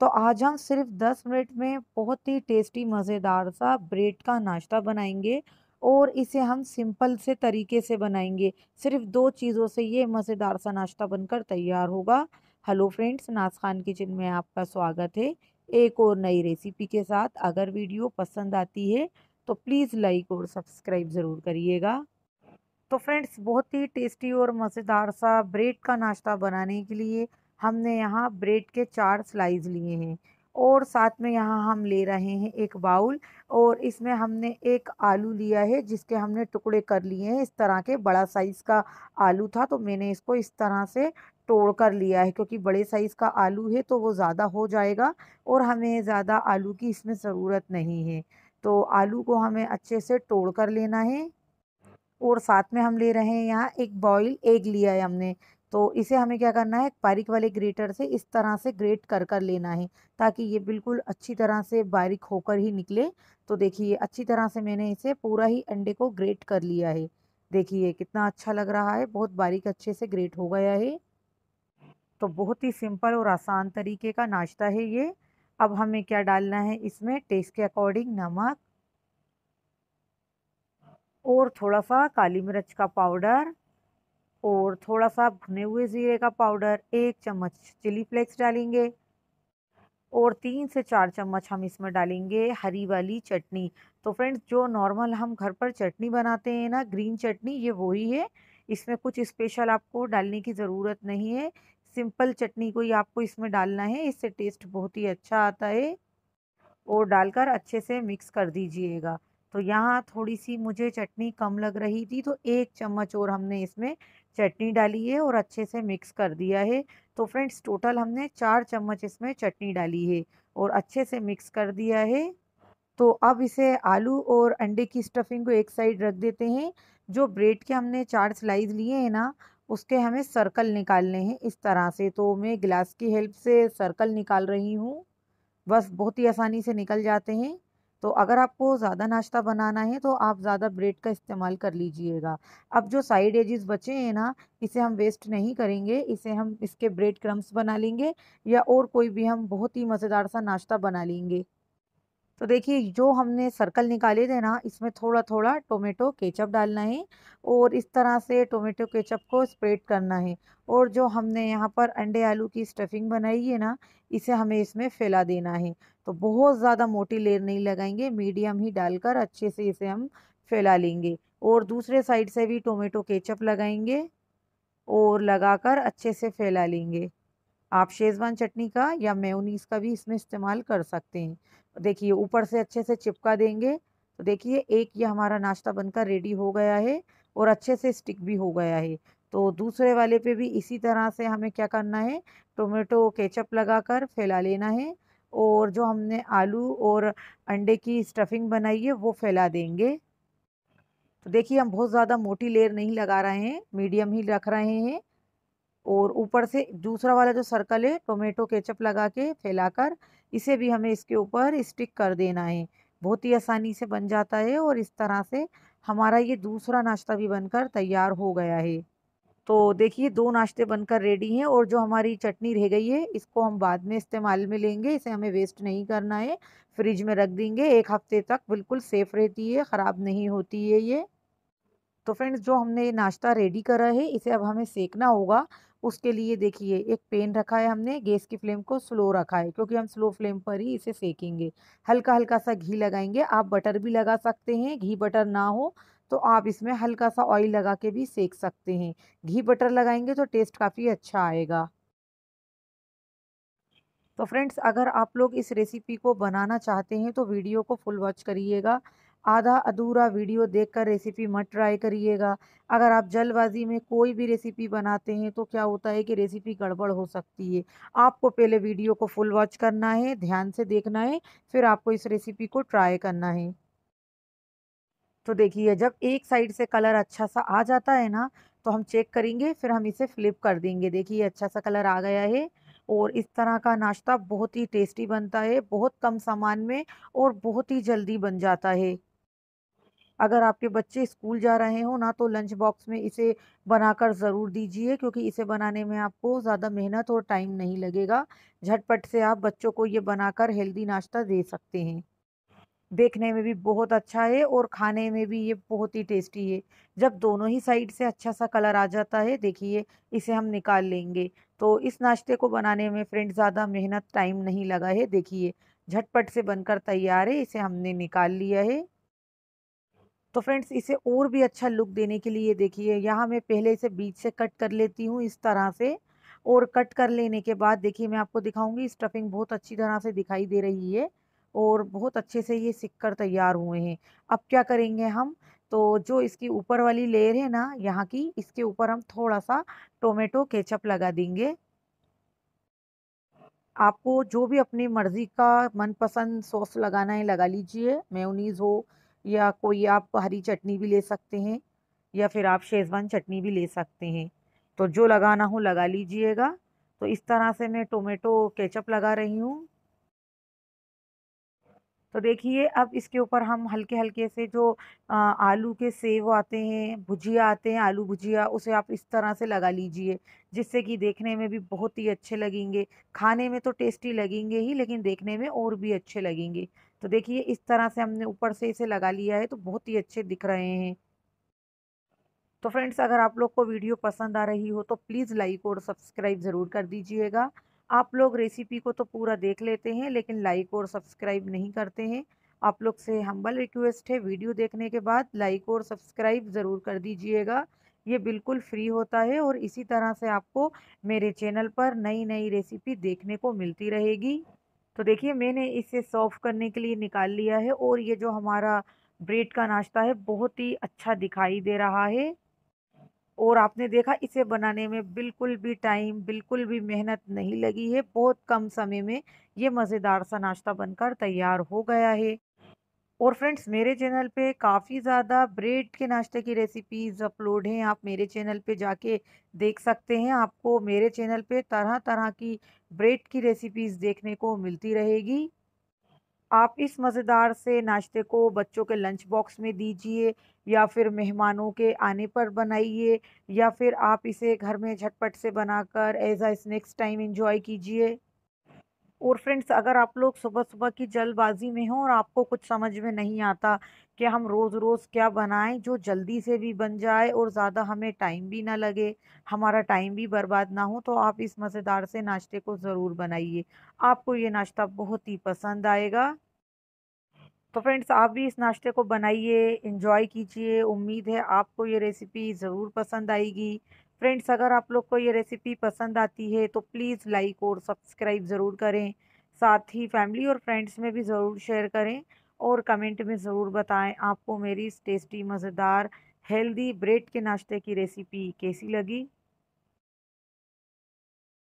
तो आज हम सिर्फ 10 मिनट में बहुत ही टेस्टी मज़ेदार सा ब्रेड का नाश्ता बनाएंगे और इसे हम सिंपल से तरीके से बनाएंगे सिर्फ दो चीज़ों से ये मज़ेदार सा नाश्ता बनकर तैयार होगा हेलो फ्रेंड्स नाज खान किचन में आपका स्वागत है एक और नई रेसिपी के साथ अगर वीडियो पसंद आती है तो प्लीज़ लाइक और सब्सक्राइब ज़रूर करिएगा तो फ्रेंड्स बहुत ही टेस्टी और मज़ेदार सा ब्रेड का नाश्ता बनाने के लिए हमने यहाँ ब्रेड के चार स्लाइस लिए हैं और साथ में यहाँ हम ले रहे हैं एक बाउल और इसमें हमने एक आलू लिया है जिसके हमने टुकड़े कर लिए हैं इस तरह के बड़ा साइज़ का आलू था तो मैंने इसको इस तरह से तोड़ कर लिया है क्योंकि बड़े साइज़ का आलू है तो वो ज़्यादा हो जाएगा और हमें ज़्यादा आलू की इसमें ज़रूरत नहीं है तो आलू को हमें अच्छे से तोड़ कर लेना है और साथ में हम ले रहे हैं यहाँ एक बॉयल एग लिया है हमने तो इसे हमें क्या करना है बारीक वाले ग्रेटर से इस तरह से ग्रेट कर कर लेना है ताकि ये बिल्कुल अच्छी तरह से बारीक होकर ही निकले तो देखिए अच्छी तरह से मैंने इसे पूरा ही अंडे को ग्रेट कर लिया है देखिए कितना अच्छा लग रहा है बहुत बारीक अच्छे से ग्रेट हो गया है तो बहुत ही सिंपल और आसान तरीके का नाश्ता है ये अब हमें क्या डालना है इसमें टेस्ट के अकॉर्डिंग नमक और थोड़ा सा काली मिर्च का पाउडर और थोड़ा सा भुने हुए ज़ीरे का पाउडर एक चम्मच चिली फ्लेक्स डालेंगे और तीन से चार चम्मच हम इसमें डालेंगे हरी वाली चटनी तो फ्रेंड्स जो नॉर्मल हम घर पर चटनी बनाते हैं ना ग्रीन चटनी ये वही है इसमें कुछ स्पेशल आपको डालने की ज़रूरत नहीं है सिंपल चटनी को ही आपको इसमें डालना है इससे टेस्ट बहुत ही अच्छा आता है और डालकर अच्छे से मिक्स कर दीजिएगा तो यहाँ थोड़ी सी मुझे चटनी कम लग रही थी तो एक चम्मच और हमने इसमें चटनी डाली है और अच्छे से मिक्स कर दिया है तो फ्रेंड्स टोटल हमने चार चम्मच इसमें चटनी डाली है और अच्छे से मिक्स कर दिया है तो अब इसे आलू और अंडे की स्टफिंग को एक साइड रख देते हैं जो ब्रेड के हमने चार स्लाइस लिए हैं ना उसके हमें सर्कल निकालने हैं इस तरह से तो मैं गिलास की हेल्प से सर्कल निकाल रही हूँ बस बहुत ही आसानी से निकल जाते हैं तो अगर आपको ज़्यादा नाश्ता बनाना है तो आप ज़्यादा ब्रेड का इस्तेमाल कर लीजिएगा अब जो साइड एजेस बचे हैं ना इसे हम वेस्ट नहीं करेंगे इसे हम इसके ब्रेड क्रम्स बना लेंगे या और कोई भी हम बहुत ही मज़ेदार सा नाश्ता बना लेंगे तो देखिए जो हमने सर्कल निकाले थे ना इसमें थोड़ा थोड़ा टोमेटो केचप डालना है और इस तरह से टोमेटो केचप को स्प्रेड करना है और जो हमने यहाँ पर अंडे आलू की स्टफिंग बनाई है ना इसे हमें इसमें फैला देना है तो बहुत ज़्यादा मोटी लेयर नहीं लगाएंगे मीडियम ही डालकर अच्छे से इसे हम फैला लेंगे और दूसरे साइड से भी टोमेटो केचप लगाएंगे और लगाकर अच्छे से फैला लेंगे आप शेज़वान चटनी का या मेयोनीज का भी इसमें इस्तेमाल कर सकते हैं देखिए ऊपर से अच्छे से चिपका देंगे तो देखिए एक ये हमारा नाश्ता बनकर रेडी हो गया है और अच्छे से स्टिक भी हो गया है तो दूसरे वाले पे भी इसी तरह से हमें क्या करना है टोमेटो केचप लगाकर फैला लेना है और जो हमने आलू और अंडे की स्टफिंग बनाई है वो फैला देंगे तो देखिए हम बहुत ज़्यादा मोटी लेयर नहीं लगा रहे हैं मीडियम ही रख रहे हैं और ऊपर से दूसरा वाला जो सर्कल है टोमेटो केचप लगा के फैलाकर इसे भी हमें इसके ऊपर स्टिक कर देना है बहुत ही आसानी से बन जाता है और इस तरह से हमारा ये दूसरा नाश्ता भी बनकर तैयार हो गया है तो देखिए दो नाश्ते बनकर रेडी हैं और जो हमारी चटनी रह गई है इसको हम बाद में इस्तेमाल में लेंगे इसे हमें वेस्ट नहीं करना है फ्रिज में रख देंगे एक हफ्ते तक बिल्कुल सेफ़ रहती है ख़राब नहीं होती है ये तो फ्रेंड्स जो हमने नाश्ता रेडी करा है इसे अब हमें सेकना होगा उसके लिए देखिए एक पेन रखा है हमने गैस की फ्लेम को स्लो रखा है क्योंकि हम स्लो फ्लेम पर ही इसे सेकेंगे हल्का हल्का सा घी लगाएंगे आप बटर भी लगा सकते हैं घी बटर ना हो तो आप इसमें हल्का सा ऑयल लगा के भी सेक सकते हैं घी बटर लगाएंगे तो टेस्ट काफ़ी अच्छा आएगा तो फ्रेंड्स अगर आप लोग इस रेसिपी को बनाना चाहते हैं तो वीडियो को फुल वॉच करिएगा आधा अधूरा वीडियो देखकर रेसिपी मत ट्राई करिएगा अगर आप जल्दबाजी में कोई भी रेसिपी बनाते हैं तो क्या होता है कि रेसिपी गड़बड़ हो सकती है आपको पहले वीडियो को फुल वॉच करना है ध्यान से देखना है फिर आपको इस रेसिपी को ट्राई करना है तो देखिए जब एक साइड से कलर अच्छा सा आ जाता है ना तो हम चेक करेंगे फिर हम इसे फ्लिप कर देंगे देखिए अच्छा सा कलर आ गया है और इस तरह का नाश्ता बहुत ही टेस्टी बनता है बहुत कम सामान में और बहुत ही जल्दी बन जाता है अगर आपके बच्चे स्कूल जा रहे हो ना तो लंच बॉक्स में इसे बनाकर ज़रूर दीजिए क्योंकि इसे बनाने में आपको ज़्यादा मेहनत और टाइम नहीं लगेगा झटपट से आप बच्चों को ये बनाकर हेल्दी नाश्ता दे सकते हैं देखने में भी बहुत अच्छा है और खाने में भी ये बहुत ही टेस्टी है जब दोनों ही साइड से अच्छा सा कलर आ जाता है देखिए इसे हम निकाल लेंगे तो इस नाश्ते को बनाने में फ्रेंड ज़्यादा मेहनत टाइम नहीं लगा है देखिए झटपट से बनकर तैयार है इसे हमने निकाल लिया है तो फ्रेंड्स इसे और भी अच्छा लुक देने के लिए देखिए यहाँ मैं पहले इसे बीच से कट कर लेती हूँ इस तरह से और कट कर लेने के बाद देखिए मैं आपको दिखाऊंगी स्टफिंग बहुत अच्छी तरह से दिखाई दे रही है और बहुत अच्छे से ये सिक्कर तैयार हुए हैं अब क्या करेंगे हम तो जो इसकी ऊपर वाली लेयर है ना यहाँ की इसके ऊपर हम थोड़ा सा टोमेटो केचप लगा देंगे आपको जो भी अपनी मर्ज़ी का मनपसंद सॉस लगाना है लगा लीजिए मेयोनीज़ हो या कोई आप हरी चटनी भी ले सकते हैं या फिर आप शेज़वान चटनी भी ले सकते हैं तो जो लगाना हो लगा लीजिएगा तो इस तरह से मैं टोमेटो केचप लगा रही हूँ तो देखिए अब इसके ऊपर हम हल्के हल्के से जो आलू के सेव आते हैं भुजिया आते हैं आलू भुजिया उसे आप इस तरह से लगा लीजिए जिससे कि देखने में भी बहुत ही अच्छे लगेंगे खाने में तो टेस्टी लगेंगे ही लेकिन देखने में और भी अच्छे लगेंगे तो देखिए इस तरह से हमने ऊपर से इसे लगा लिया है तो बहुत ही अच्छे दिख रहे हैं तो फ्रेंड्स अगर आप लोग को वीडियो पसंद आ रही हो तो प्लीज़ लाइक और सब्सक्राइब ज़रूर कर दीजिएगा आप लोग रेसिपी को तो पूरा देख लेते हैं लेकिन लाइक और सब्सक्राइब नहीं करते हैं आप लोग से हम्बल रिक्वेस्ट है वीडियो देखने के बाद लाइक और सब्सक्राइब ज़रूर कर दीजिएगा ये बिल्कुल फ्री होता है और इसी तरह से आपको मेरे चैनल पर नई नई रेसिपी देखने को मिलती रहेगी तो देखिए मैंने इसे सर्व करने के लिए निकाल लिया है और ये जो हमारा ब्रेड का नाश्ता है बहुत ही अच्छा दिखाई दे रहा है और आपने देखा इसे बनाने में बिल्कुल भी टाइम बिल्कुल भी मेहनत नहीं लगी है बहुत कम समय में ये मज़ेदार सा नाश्ता बनकर तैयार हो गया है और फ्रेंड्स मेरे चैनल पे काफ़ी ज़्यादा ब्रेड के नाश्ते की रेसिपीज़ अपलोड हैं आप मेरे चैनल पे जाके देख सकते हैं आपको मेरे चैनल पे तरह तरह की ब्रेड की रेसिपीज़ देखने को मिलती रहेगी आप इस मज़ेदार से नाश्ते को बच्चों के लंच बॉक्स में दीजिए या फिर मेहमानों के आने पर बनाइए या फिर आप इसे घर में झटपट से बनाकर as a snacks time enjoy कीजिए और फ्रेंड्स अगर आप लोग सुबह सुबह की जल्दबाजी में हो और आपको कुछ समझ में नहीं आता कि हम रोज़ रोज़ क्या बनाएं जो जल्दी से भी बन जाए और ज़्यादा हमें टाइम भी ना लगे हमारा टाइम भी बर्बाद ना हो तो आप इस मज़ेदार से नाश्ते को ज़रूर बनाइए आपको ये नाश्ता बहुत ही पसंद आएगा तो फ्रेंड्स आप भी इस नाश्ते को बनाइए इन्जॉय कीजिए उम्मीद है आपको ये रेसिपी ज़रूर पसंद आएगी फ्रेंड्स अगर आप लोग को ये रेसिपी पसंद आती है तो प्लीज़ लाइक और सब्सक्राइब ज़रूर करें साथ ही फैमिली और फ्रेंड्स में भी ज़रूर शेयर करें और कमेंट में ज़रूर बताएं आपको मेरी इस टेस्टी मज़ेदार हेल्दी ब्रेड के नाश्ते की रेसिपी कैसी लगी